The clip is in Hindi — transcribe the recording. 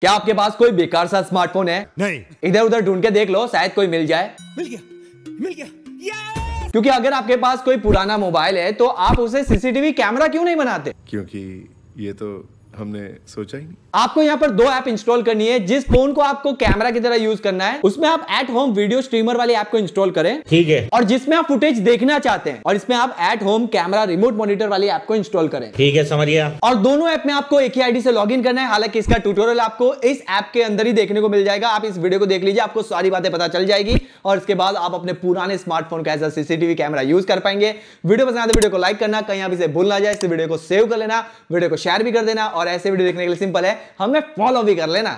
क्या आपके पास कोई बेकार सा स्मार्टफोन है नहीं इधर उधर ढूंढ के देख लो शायद कोई मिल जाए मिल गया मिल गया क्योंकि अगर आपके पास कोई पुराना मोबाइल है तो आप उसे सीसीटीवी कैमरा क्यों नहीं बनाते क्योंकि ये तो हमने सोचा ही नहीं आपको यहाँ पर दो ऐप इंस्टॉल करनी है जिस फोन को आपको कैमरा की तरह यूज करना है उसमें आप एट होम वीडियो स्ट्रीमर वाली ऐप को इंस्टॉल करें ठीक है और जिसमें आप फुटेज देखना चाहते हैं और इसमें आप at home camera remote monitor वाली ऐप को इंस्टॉल करें ठीक है समझिए और दोनों ऐप में आपको एक ही आईडी से लॉग करना है हालांकि इसका ट्यूटोरियल आपको इस ऐप के अंदर ही देखने को मिल जाएगा आप इस वीडियो को देख लीजिए आपको सारी बातें पता चल जाएगी और इसके बाद आप अपने पुराने स्मार्टफोन का ऐसा सीसीटीवी कैमरा यूज कर पाएंगे वीडियो पसंद आते वीडियो को लाइक करना कहीं आप इसे भूल ना जाए इस वीडियो को सेव कर लेना वीडियो को शेयर भी कर देना और ऐसे वीडियो देखने के लिए सिंपल है हमें फॉलो भी कर लेना